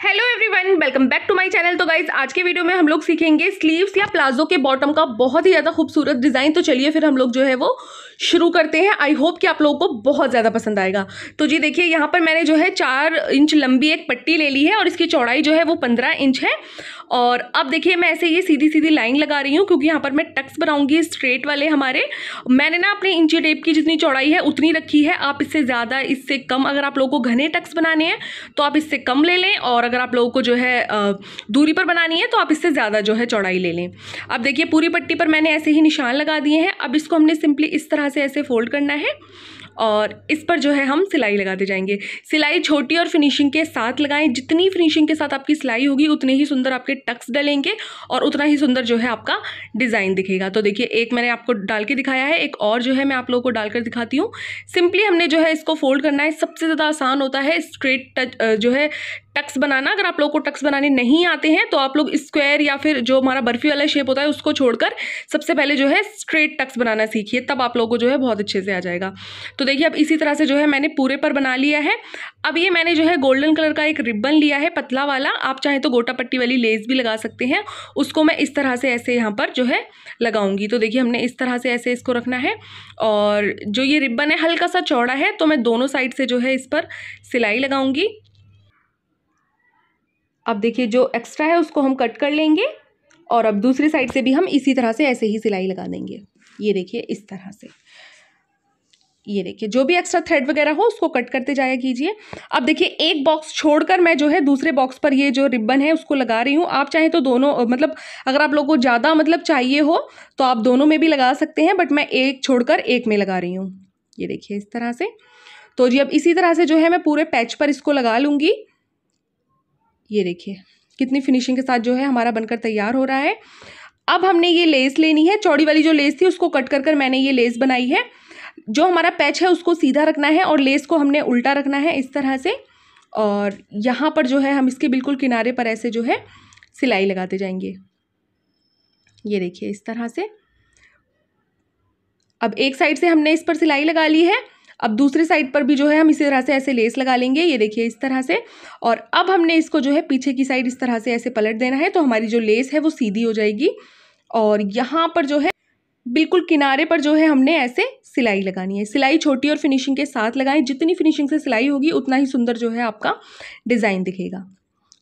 Hello. Everyone welcome back to my channel तो guys आज के वीडियो में हम लोग सीखेंगे स्लीव्स या प्लाजो के बॉटम का बहुत ही ज़्यादा खूबसूरत डिज़ाइन तो चलिए फिर हम लोग जो है वो शुरू करते हैं आई होप कि आप लोगों को बहुत ज़्यादा पसंद आएगा तो जी देखिए यहाँ पर मैंने जो है चार इंच लंबी एक पट्टी ले ली है और इसकी चौड़ाई जो है वो पंद्रह इंच है और अब देखिए मैं ऐसे ये सीधी सीधी लाइन लगा रही हूँ क्योंकि यहाँ पर मैं टक्स बनाऊंगी स्ट्रेट वाले हमारे मैंने ना अपने इंची टेप की जितनी चौड़ाई है उतनी रखी है आप इससे ज़्यादा इससे कम अगर आप लोगों को घने टक्स बनाने हैं तो आप इससे कम ले लें और अगर आप लोग लोगों को जो है दूरी पर बनानी है तो आप इससे ज़्यादा जो है चौड़ाई ले लें अब देखिए पूरी पट्टी पर मैंने ऐसे ही निशान लगा दिए हैं अब इसको हमने सिंपली इस तरह से ऐसे फोल्ड करना है और इस पर जो है हम सिलाई लगाते जाएंगे सिलाई छोटी और फिनिशिंग के साथ लगाएं जितनी फिनिशिंग के साथ आपकी सिलाई होगी उतने ही सुंदर आपके टक्स डलेंगे और उतना ही सुंदर जो है आपका डिज़ाइन दिखेगा तो देखिए एक मैंने आपको डाल के दिखाया है एक और जो है मैं आप लोगों को डालकर दिखाती हूँ सिंपली हमने जो है इसको फोल्ड करना है सबसे ज़्यादा आसान होता है स्ट्रेट टच जो है टक्स बनाना अगर आप लोग को टक्स बनाने नहीं आते हैं तो आप लोग स्क्वायर या फिर जो हमारा बर्फी वाला शेप होता है उसको छोड़कर सबसे पहले जो है स्ट्रेट टक्स बनाना सीखिए तब आप लोगों को जो है बहुत अच्छे से आ जाएगा तो देखिए अब इसी तरह से जो है मैंने पूरे पर बना लिया है अब ये मैंने जो है गोल्डन कलर का एक रिबन लिया है पतला वाला आप चाहें तो गोटा पट्टी वाली लेस भी लगा सकते हैं उसको मैं इस तरह से ऐसे यहाँ पर जो है लगाऊंगी तो देखिए हमने इस तरह से ऐसे इसको रखना है और जो ये रिबन है हल्का सा चौड़ा है तो मैं दोनों साइड से जो है इस पर सिलाई लगाऊंगी अब देखिए जो एक्स्ट्रा है उसको हम कट कर लेंगे और अब दूसरी साइड से भी हम इसी तरह से ऐसे ही सिलाई लगा देंगे ये देखिए इस तरह से ये देखिए जो भी एक्स्ट्रा थ्रेड वगैरह हो उसको कट करते जाया कीजिए अब देखिए एक बॉक्स छोड़कर मैं जो है दूसरे बॉक्स पर ये जो रिबन है उसको लगा रही हूँ आप चाहें तो दोनों मतलब अगर आप लोगों को ज़्यादा मतलब चाहिए हो तो आप दोनों में भी लगा सकते हैं बट मैं एक छोड़कर एक में लगा रही हूँ ये देखिए इस तरह से तो जी अब इसी तरह से जो है मैं पूरे पैच पर इसको लगा लूँगी ये देखिए कितनी फिनिशिंग के साथ जो है हमारा बनकर तैयार हो रहा है अब हमने ये लेस लेनी है चौड़ी वाली जो लेस थी उसको कट कर कर मैंने ये लेस बनाई है जो हमारा पैच है उसको सीधा रखना है और लेस को हमने उल्टा रखना है इस तरह से और यहाँ पर जो है हम इसके बिल्कुल किनारे पर ऐसे जो है सिलाई लगाते जाएंगे ये देखिए इस तरह से अब एक साइड से हमने इस पर सिलाई लगा ली है अब दूसरी साइड पर भी जो है हम इसी तरह से ऐसे लेस लगा लेंगे ये देखिए इस तरह से और अब हमने इसको जो है पीछे की साइड इस तरह से ऐसे पलट देना है तो हमारी जो लेस है वो सीधी हो जाएगी और यहाँ पर जो है बिल्कुल किनारे पर जो है हमने ऐसे सिलाई लगानी है सिलाई छोटी और फिनिशिंग के साथ लगाएं जितनी फिनिशिंग से सिलाई होगी उतना ही सुंदर जो है आपका डिज़ाइन दिखेगा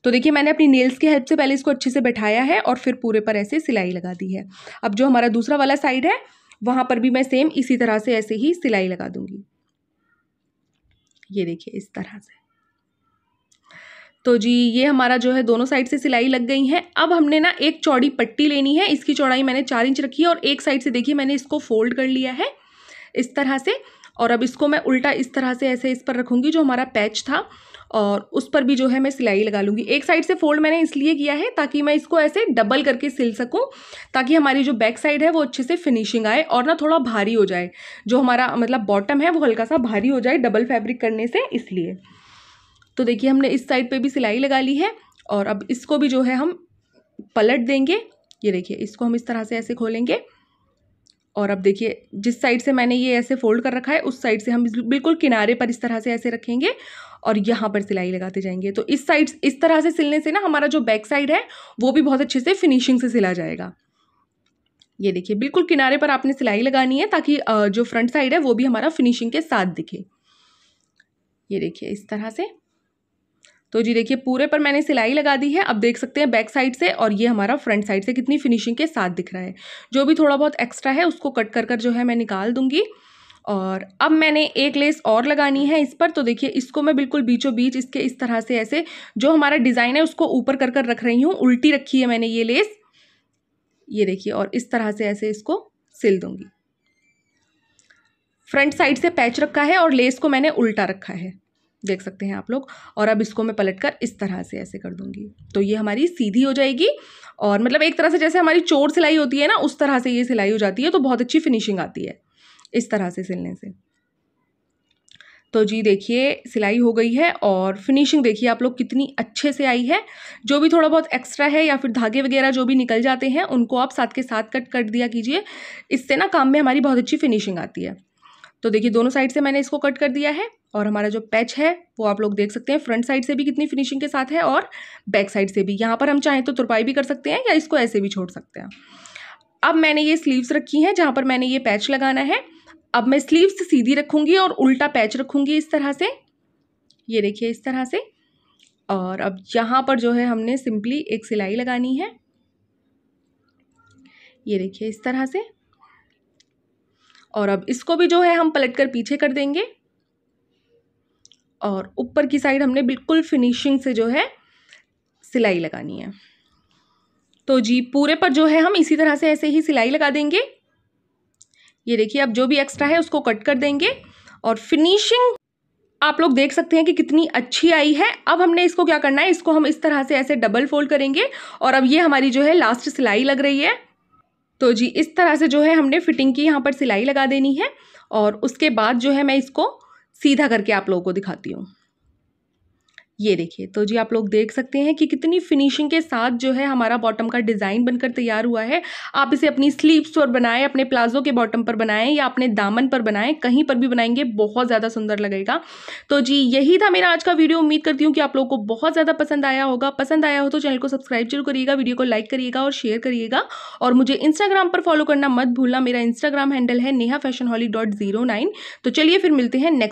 तो देखिए मैंने अपनी नेल्स की हेल्प से पहले इसको अच्छे से बैठाया है और फिर पूरे पर ऐसे सिलाई लगा दी है अब जो हमारा दूसरा वाला साइड है वहाँ पर भी मैं सेम इसी तरह से ऐसे ही सिलाई लगा दूँगी ये देखिए इस तरह से तो जी ये हमारा जो है दोनों साइड से सिलाई लग गई है अब हमने ना एक चौड़ी पट्टी लेनी है इसकी चौड़ाई मैंने चार इंच रखी है और एक साइड से देखिए मैंने इसको फोल्ड कर लिया है इस तरह से और अब इसको मैं उल्टा इस तरह से ऐसे इस पर रखूँगी जो हमारा पैच था और उस पर भी जो है मैं सिलाई लगा लूँगी एक साइड से फोल्ड मैंने इसलिए किया है ताकि मैं इसको ऐसे डबल करके सिल सकूँ ताकि हमारी जो बैक साइड है वो अच्छे से फिनिशिंग आए और ना थोड़ा भारी हो जाए जो हमारा मतलब बॉटम है वो हल्का सा भारी हो जाए डबल फैब्रिक करने से इसलिए तो देखिए हमने इस साइड पर भी सिलाई लगा ली है और अब इसको भी जो है हम पलट देंगे ये देखिए इसको हम इस तरह से ऐसे खोलेंगे और अब देखिए जिस साइड से मैंने ये ऐसे फोल्ड कर रखा है उस साइड से हम बिल्कुल किनारे पर इस तरह से ऐसे रखेंगे और यहाँ पर सिलाई लगाते जाएंगे तो इस साइड इस तरह से सिलने से ना हमारा जो बैक साइड है वो भी बहुत अच्छे से फिनिशिंग से सिला जाएगा ये देखिए बिल्कुल किनारे पर आपने सिलाई लगानी है ताकि जो फ्रंट साइड है वो भी हमारा फिनिशिंग के साथ दिखे ये देखिए इस तरह से तो जी देखिए पूरे पर मैंने सिलाई लगा दी है अब देख सकते हैं बैक साइड से और ये हमारा फ्रंट साइड से कितनी फिनिशिंग के साथ दिख रहा है जो भी थोड़ा बहुत एक्स्ट्रा है उसको कट कर कर जो है मैं निकाल दूँगी और अब मैंने एक लेस और लगानी है इस पर तो देखिए इसको मैं बिल्कुल बीचों बीच इसके इस तरह से ऐसे जो हमारा डिज़ाइन है उसको ऊपर कर कर रख रही हूँ उल्टी रखी है मैंने ये लेस ये देखिए और इस तरह से ऐसे इसको सिल दूँगी फ्रंट साइड से पैच रखा है और लेस को मैंने उल्टा रखा है देख सकते हैं आप लोग और अब इसको मैं पलट कर इस तरह से ऐसे कर दूँगी तो ये हमारी सीधी हो जाएगी और मतलब एक तरह से जैसे हमारी चोर सिलाई होती है ना उस तरह से ये सिलाई हो जाती है तो बहुत अच्छी फिनिशिंग आती है इस तरह से सिलने से तो जी देखिए सिलाई हो गई है और फिनिशिंग देखिए आप लोग कितनी अच्छे से आई है जो भी थोड़ा बहुत एक्स्ट्रा है या फिर धागे वगैरह जो भी निकल जाते हैं उनको आप साथ के साथ कट कर दिया कीजिए इससे ना काम में हमारी बहुत अच्छी फिनिशिंग आती है तो देखिए दोनों साइड से मैंने इसको कट कर दिया है और हमारा जो पैच है वो आप लोग देख सकते हैं फ्रंट साइड से भी कितनी फिनिशिंग के साथ है और बैक साइड से भी यहाँ पर हम चाहें तो तुरपाई भी कर सकते हैं या इसको ऐसे भी छोड़ सकते हैं अब मैंने ये स्लीव्स रखी हैं जहाँ पर मैंने ये पैच लगाना है अब मैं स्लीव्स सीधी रखूँगी और उल्टा पैच रखूँगी इस तरह से ये देखिए इस तरह से और अब यहाँ पर जो है हमने सिंपली एक सिलाई लगानी है ये देखिए इस तरह से और अब इसको भी जो है हम पलट कर पीछे कर देंगे और ऊपर की साइड हमने बिल्कुल फिनिशिंग से जो है सिलाई लगानी है तो जी पूरे पर जो है हम इसी तरह से ऐसे ही सिलाई लगा देंगे ये देखिए अब जो भी एक्स्ट्रा है उसको कट कर देंगे और फिनिशिंग आप लोग देख सकते हैं कि कितनी अच्छी आई है अब हमने इसको क्या करना है इसको हम इस तरह से ऐसे डबल फोल्ड करेंगे और अब ये हमारी जो है लास्ट सिलाई लग रही है तो जी इस तरह से जो है हमने फिटिंग की यहाँ पर सिलाई लगा देनी है और उसके बाद जो है मैं इसको सीधा करके आप लोगों को दिखाती हूँ ये देखिए तो जी आप लोग देख सकते हैं कि कितनी फिनिशिंग के साथ जो है हमारा बॉटम का डिज़ाइन बनकर तैयार हुआ है आप इसे अपनी स्लीव्स पर बनाएं अपने प्लाजो के बॉटम पर बनाएं या अपने दामन पर बनाएं कहीं पर भी बनाएंगे बहुत ज़्यादा सुंदर लगेगा तो जी यही था मेरा आज का वीडियो उम्मीद करती हूँ कि आप लोगों को बहुत ज़्यादा पसंद आया होगा पसंद आया हो तो चैनल को सब्सक्राइब जरूर करिएगा वीडियो को लाइक करिएगा और शेयर करिएगा और मुझे इंस्टाग्राम पर फॉलो करना मत भूलना मेरा इंस्टाग्राम हैंडल है Neha fashion holly dot zero nine तो चलिए फिर मिलते हैं नेक्स्ट